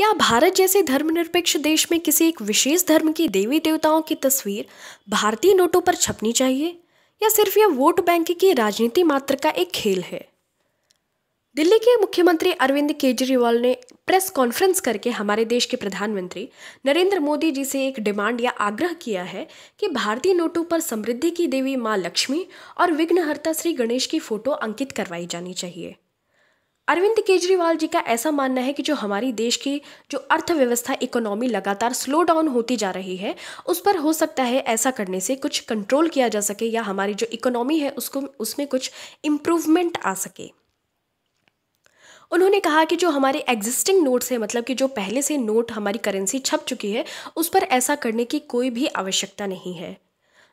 क्या भारत जैसे धर्मनिरपेक्ष देश में किसी एक विशेष धर्म की देवी देवताओं की तस्वीर भारतीय नोटों पर छपनी चाहिए या सिर्फ यह वोट बैंक की राजनीति मात्र का एक खेल है दिल्ली के मुख्यमंत्री अरविंद केजरीवाल ने प्रेस कॉन्फ्रेंस करके हमारे देश के प्रधानमंत्री नरेंद्र मोदी जी से एक डिमांड या आग्रह किया है कि भारतीय नोटों पर समृद्धि की देवी मां लक्ष्मी और विघ्नहर्ता श्री गणेश की फोटो अंकित करवाई जानी चाहिए अरविंद केजरीवाल जी का ऐसा मानना है कि जो हमारी देश की जो अर्थव्यवस्था इकोनॉमी लगातार स्लो डाउन होती जा रही है उस पर हो सकता है ऐसा करने से कुछ कंट्रोल किया जा सके या हमारी जो इकोनॉमी है उसको उसमें कुछ इम्प्रूवमेंट आ सके उन्होंने कहा कि जो हमारे एग्जिस्टिंग नोट्स हैं मतलब कि जो पहले से नोट हमारी करेंसी छप चुकी है उस पर ऐसा करने की कोई भी आवश्यकता नहीं है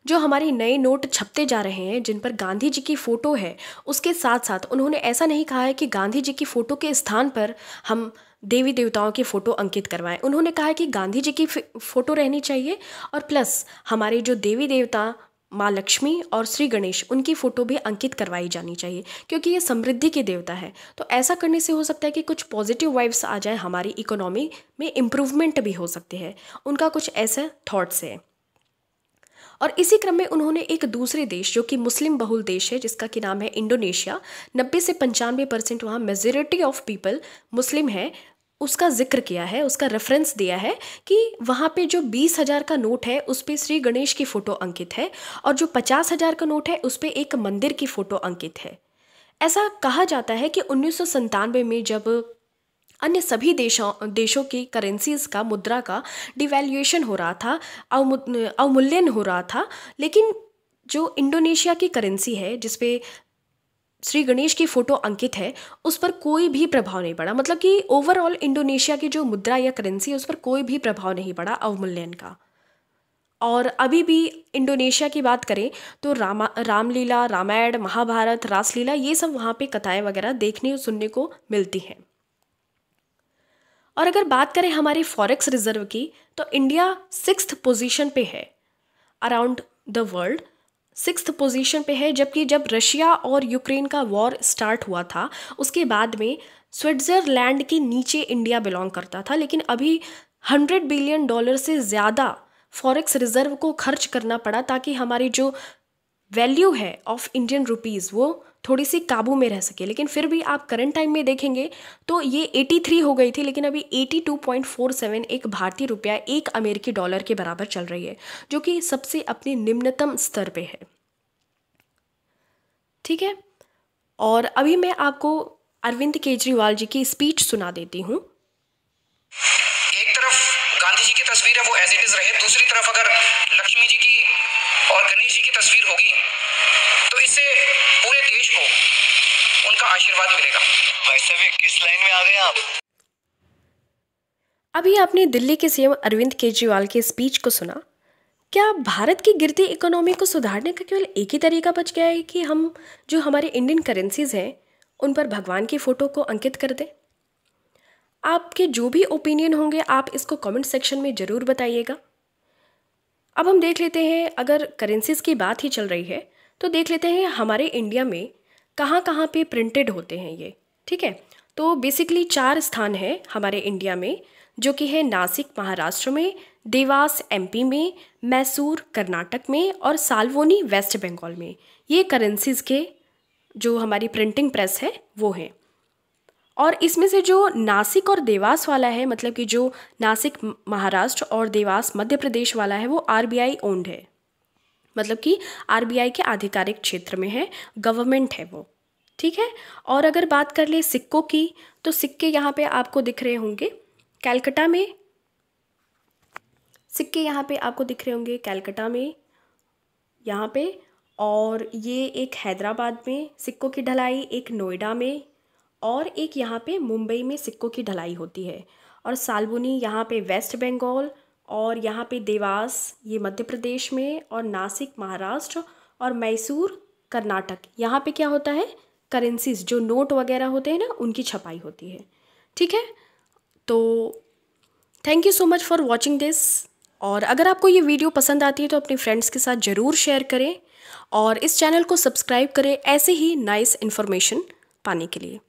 जो हमारे नए नोट छपते जा रहे हैं जिन पर गांधी जी की फ़ोटो है उसके साथ साथ उन्होंने ऐसा नहीं कहा है कि गांधी जी की फ़ोटो के स्थान पर हम देवी देवताओं की फ़ोटो अंकित करवाएं उन्होंने कहा है कि गांधी जी की फ़ोटो रहनी चाहिए और प्लस हमारे जो देवी देवता माँ लक्ष्मी और श्री गणेश उनकी फ़ोटो भी अंकित करवाई जानी चाहिए क्योंकि ये समृद्धि के देवता है तो ऐसा करने से हो सकता है कि कुछ पॉजिटिव वाइब्स आ जाए हमारी इकोनॉमी में इम्प्रूवमेंट भी हो सकती है उनका कुछ ऐसे थाट्स है और इसी क्रम में उन्होंने एक दूसरे देश जो कि मुस्लिम बहुल देश है जिसका कि नाम है इंडोनेशिया नब्बे से पंचानवे परसेंट वहाँ मेजोरिटी ऑफ पीपल मुस्लिम है उसका जिक्र किया है उसका रेफरेंस दिया है कि वहाँ पे जो बीस हज़ार का नोट है उस पर श्री गणेश की फ़ोटो अंकित है और जो पचास हज़ार का नोट है उस पर एक मंदिर की फ़ोटो अंकित है ऐसा कहा जाता है कि उन्नीस में जब अन्य सभी देशों देशों की करेंसीज का मुद्रा का डिवेल्यूएशन हो रहा था अवमूल्यन हो रहा था लेकिन जो इंडोनेशिया की करेंसी है जिसपे श्री गणेश की फ़ोटो अंकित है उस पर कोई भी प्रभाव नहीं पड़ा मतलब कि ओवरऑल इंडोनेशिया की जो मुद्रा या करेंसी है उस पर कोई भी प्रभाव नहीं पड़ा अवमूल्यन का और अभी भी इंडोनेशिया की बात करें तो रामा रामलीला रामायण महाभारत रासलीला ये सब वहाँ पे कथाएं वगैरह देखने और सुनने को मिलती हैं और अगर बात करें हमारे फॉरेक्स रिजर्व की तो इंडिया सिक्स पोजीशन पे है around the world six position पे है जबकि जब रशिया और यूक्रेन का वॉर स्टार्ट हुआ था उसके बाद में स्विट्ज़रलैंड के नीचे इंडिया बिलोंग करता था लेकिन अभी हंड्रेड बिलियन डॉलर से ज़्यादा फॉरेक्स रिजर्व को खर्च करना पड़ा ताकि हमारी जो वैल्यू है ऑफ इंडियन रुपीज़ वो थोड़ी सी काबू में रह सके लेकिन फिर भी आप करंट टाइम में देखेंगे तो ये 83 हो गई थी लेकिन अभी 82.47 एक भारतीय रुपया एक अमेरिकी डॉलर के बराबर चल रही है जो कि सबसे अपने निम्नतम स्तर पे है ठीक है और अभी मैं आपको अरविंद केजरीवाल जी की स्पीच सुना देती हूँ एक तरफ गांधी जी की तस्वीर है वो एज इट इज रहे दूसरी तरफ अगर लक्ष्मी जी की और गणेश जी की तस्वीर होगी तो इससे पूरे देश को उनका आशीर्वाद मिलेगा वैसे भी किस लाइन में आ गए आप अभी आपने दिल्ली के सीएम अरविंद केजरीवाल के स्पीच को सुना क्या भारत की गिरती इकोनॉमी को सुधारने का केवल एक ही तरीका बच गया है कि हम जो हमारे इंडियन करेंसीज हैं उन पर भगवान की फ़ोटो को अंकित कर दें आपके जो भी ओपिनियन होंगे आप इसको कमेंट सेक्शन में ज़रूर बताइएगा अब हम देख लेते हैं अगर करेंसीज़ की बात ही चल रही है तो देख लेते हैं हमारे इंडिया में कहाँ कहाँ पे प्रिंटेड होते हैं ये ठीक है तो बेसिकली चार स्थान हैं हमारे इंडिया में जो कि है नासिक महाराष्ट्र में देवास एमपी में मैसूर कर्नाटक में और सालवोनी वेस्ट बंगाल में ये करेंसीज़ के जो हमारी प्रिंटिंग प्रेस है वो हैं और इसमें से जो नासिक और देवास वाला है मतलब कि जो नासिक महाराष्ट्र और देवास मध्य प्रदेश वाला है वो आरबीआई ओन्ड है मतलब कि आर के आधिकारिक क्षेत्र में है गवर्नमेंट है वो ठीक है और अगर बात कर ले सिक्कों की तो सिक्के यहाँ पे आपको दिख रहे होंगे कैलकटा में सिक्के यहाँ पे आपको दिख रहे होंगे कैलकटा में यहाँ पे और ये एक हैदराबाद में सिक्कों की ढलाई एक नोएडा में और एक यहाँ पे मुंबई में सिक्कों की ढलाई होती है और सालबुनी यहाँ पे वेस्ट बंगाल और यहाँ पे देवास ये मध्य प्रदेश में और नासिक महाराष्ट्र और मैसूर कर्नाटक यहाँ पे क्या होता है करेंसीज जो नोट वगैरह होते हैं ना उनकी छपाई होती है ठीक है तो thank you so much for watching this और अगर आपको ये वीडियो पसंद आती है तो अपने फ्रेंड्स के साथ ज़रूर शेयर करें और इस चैनल को सब्सक्राइब करें ऐसे ही नाइस इन्फॉर्मेशन पाने के लिए